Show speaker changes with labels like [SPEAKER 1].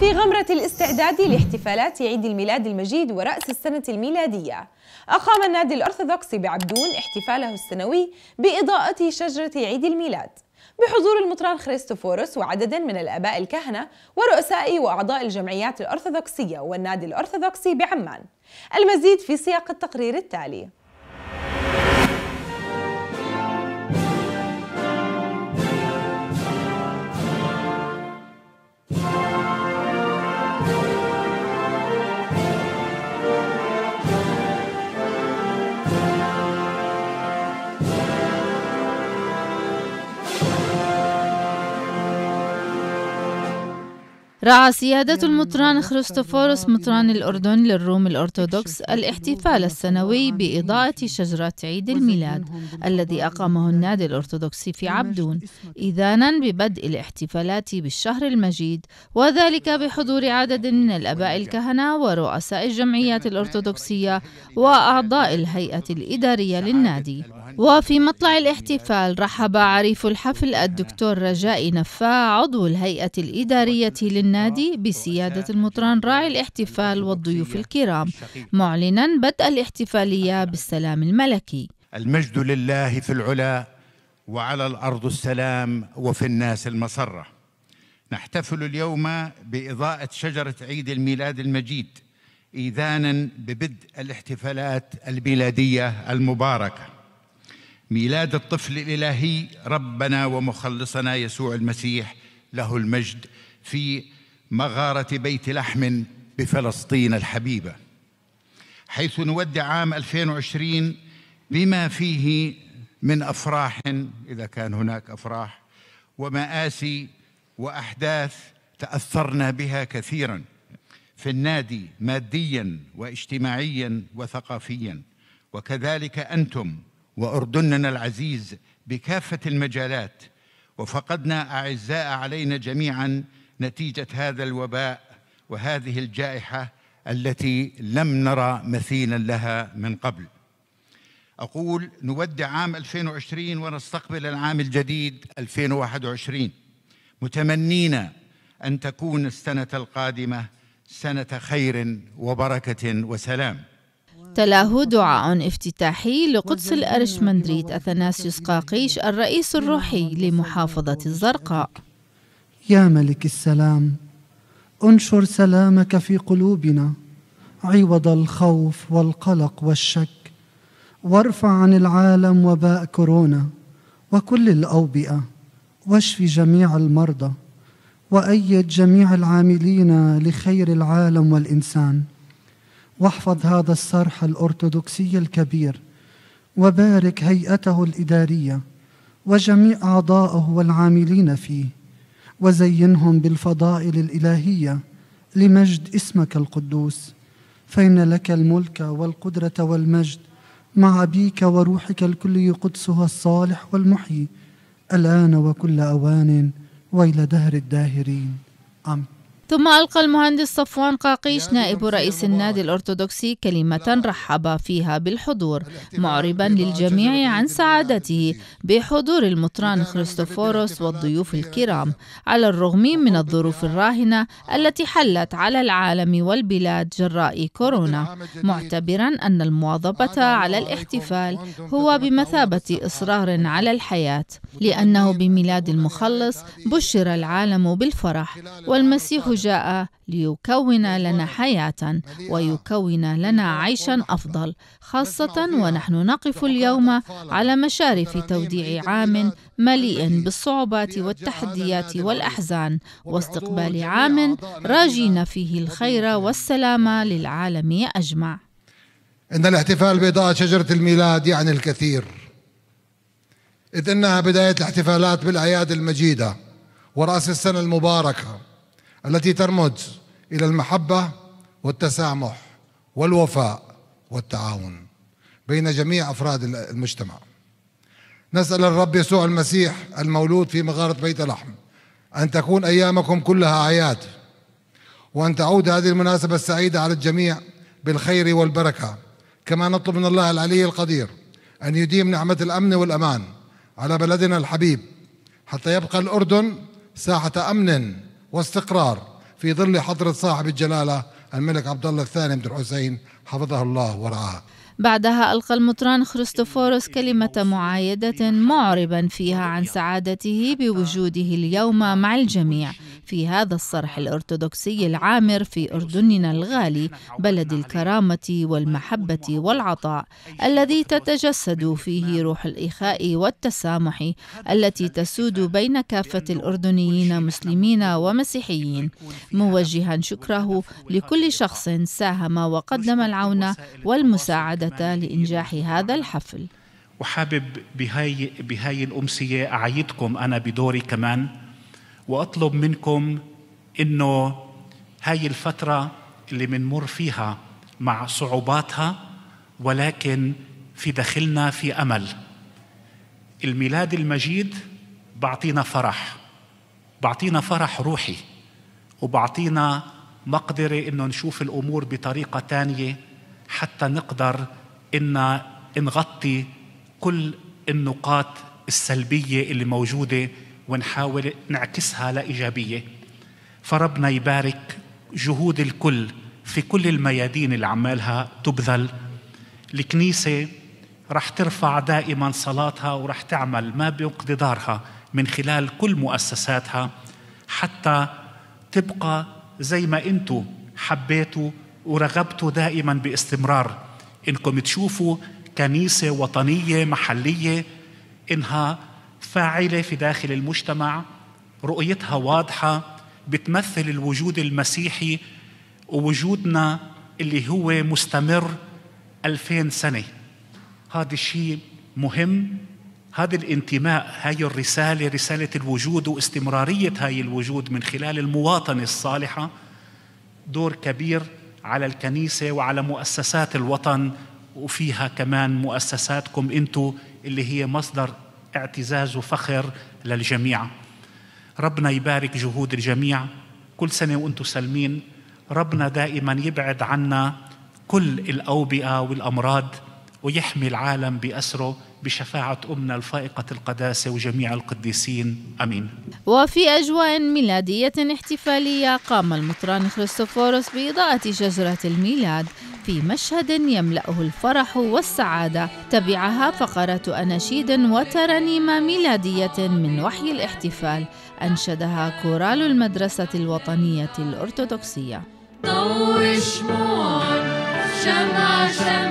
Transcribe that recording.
[SPEAKER 1] في غمرة الاستعداد لاحتفالات عيد الميلاد المجيد ورأس السنة الميلادية أقام النادي الأرثوذكسي بعبدون احتفاله السنوي بإضاءة شجرة عيد الميلاد بحضور المطران خريستوفوروس وعدد من الآباء الكهنة ورؤساء وأعضاء الجمعيات الأرثوذكسية والنادي الأرثوذكسي بعمان المزيد في سياق التقرير التالي رعى سيادة المطران خريستوفوروس مطران الأردن للروم الأرثوذكس الاحتفال السنوي بإضاءة شجرة عيد الميلاد الذي أقامه النادي الأرثوذكسي في عبدون إذانا ببدء الاحتفالات بالشهر المجيد وذلك بحضور عدد من الآباء الكهنة ورؤساء الجمعيات الأرثوذكسية وأعضاء الهيئة الإدارية للنادي وفي مطلع الاحتفال رحب عريف الحفل الدكتور رجاء نفاع عضو الهيئة الإدارية للنادي النادي بسيادة المطران راعي الاحتفال والضيوف الكرام معلنا بدء الاحتفالية بالسلام الملكي
[SPEAKER 2] المجد لله في العلا وعلى الأرض السلام وفي الناس المسرة نحتفل اليوم بإضاءة شجرة عيد الميلاد المجيد إيذانا ببدء الاحتفالات الميلادية المباركة ميلاد الطفل الإلهي ربنا ومخلصنا يسوع المسيح له المجد في مغارة بيت لحم بفلسطين الحبيبة حيث نودع عام 2020 بما فيه من أفراح إذا كان هناك أفراح ومآسي وأحداث تأثرنا بها كثيراً في النادي مادياً واجتماعياً وثقافياً وكذلك أنتم وأردننا العزيز بكافة المجالات وفقدنا أعزاء علينا جميعاً نتيجه هذا الوباء وهذه الجائحه التي لم نرى مثيلا لها من قبل اقول نودع عام 2020 ونستقبل العام الجديد 2021 متمنين ان تكون السنه القادمه سنه خير وبركه وسلام
[SPEAKER 1] تلاه دعاء افتتاحي لقدس الأرشمندريت أثناسيوس قاقيش الرئيس الروحي لمحافظة الزرقاء
[SPEAKER 3] يا ملك السلام انشر سلامك في قلوبنا عوض الخوف والقلق والشك وارفع عن العالم وباء كورونا وكل الاوبئه واشف جميع المرضى وايد جميع العاملين لخير العالم والانسان واحفظ هذا الصرح الارثوذكسي الكبير وبارك هيئته الاداريه وجميع اعضائه والعاملين فيه وزينهم بالفضائل الالهيه لمجد اسمك القدوس فان لك الملك والقدره والمجد مع ابيك وروحك الكلي قدسها الصالح والمحيي الان وكل اوان والى دهر الداهرين امين
[SPEAKER 1] ثم ألقى المهندس صفوان قاقيش نائب رئيس النادي الأرثوذكسي كلمة رحب فيها بالحضور معربا للجميع عن سعادته بحضور المطران خريستوفوروس والضيوف الكرام على الرغم من الظروف الراهنة التي حلت على العالم والبلاد جراء كورونا نعم معتبرا أن المواظبة على الاحتفال هو بمثابة إصرار على الحياة لأنه بميلاد المخلص بشر العالم بالفرح والمسيح جاء ليكون لنا حياة ويكون لنا عيشا أفضل خاصة ونحن نقف اليوم على مشارف توديع عام مليء بالصعوبات والتحديات والأحزان واستقبال عام راجين فيه الخير والسلام للعالم أجمع
[SPEAKER 3] إن الاحتفال بإضاءة شجرة الميلاد يعني الكثير إذ إنها بداية الاحتفالات بالأعياد المجيدة ورأس السنة المباركة التي ترمز الى المحبه والتسامح والوفاء والتعاون بين جميع افراد المجتمع. نسال الرب يسوع المسيح المولود في مغاره بيت لحم ان تكون ايامكم كلها اعياد وان تعود هذه المناسبه السعيده على الجميع بالخير والبركه كما نطلب من الله العلي القدير ان يديم نعمه الامن والامان على بلدنا الحبيب حتى يبقى الاردن ساحه امن واستقرار في ظل حضرة صاحب الجلالة الملك عبد الله الثاني بن الحسين حفظه الله ورعاه
[SPEAKER 1] بعدها ألقى المطران خريستوفوروس كلمة معايدة معربا فيها عن سعادته بوجوده اليوم مع الجميع في هذا الصرح الأرثوذكسي العامر في أردننا الغالي بلد الكرامة والمحبة والعطاء الذي تتجسد فيه روح الإخاء والتسامح التي تسود بين كافة الأردنيين مسلمين ومسيحيين موجها شكره لكل شخص ساهم وقدم العون والمساعدة لإنجاح هذا الحفل
[SPEAKER 3] وحابب بهاي بهاي الأمسية أعيدكم أنا بدوري كمان واطلب منكم انه هاي الفتره اللي بنمر فيها مع صعوباتها ولكن في داخلنا في امل الميلاد المجيد بعطينا فرح بعطينا فرح روحي وبعطينا مقدرة إنه نشوف الأمور بطريقة تانية حتى نقدر إن نغطي كل النقاط السلبية اللي موجودة ونحاول نعكسها لإيجابية فربنا يبارك جهود الكل في كل الميادين اللي عمالها تبذل الكنيسة رح ترفع دائما صلاتها ورح تعمل ما بإقتدارها من خلال كل مؤسساتها حتى تبقى زي ما انتم حبيتوا ورغبتوا دائما باستمرار انكم تشوفوا كنيسه وطنيه محليه انها فاعله في داخل المجتمع رؤيتها واضحه بتمثل الوجود المسيحي ووجودنا اللي هو مستمر 2000 سنه هذا الشيء مهم هذا الانتماء هاي الرساله رساله الوجود واستمراريه هاي الوجود من خلال المواطنه الصالحه دور كبير على الكنيسه وعلى مؤسسات الوطن وفيها كمان مؤسساتكم انتو اللي هي مصدر اعتزاز وفخر للجميع ربنا يبارك جهود الجميع كل سنة وأنتم سالمين ربنا دائما يبعد عنا كل الأوبئة والأمراض ويحمي العالم بأسره بشفاعة أمنا الفائقة القداسة وجميع القديسين أمين
[SPEAKER 1] وفي أجواء ميلادية احتفالية قام المطران خريستوفوروس بإضاءة شجرة الميلاد في مشهد يملأه الفرح والسعادة تبعها فقرة أناشيد وترانيم ميلادية من وحي الاحتفال أنشدها كورال المدرسة الوطنية الأرثوذكسية
[SPEAKER 3] شمع شمع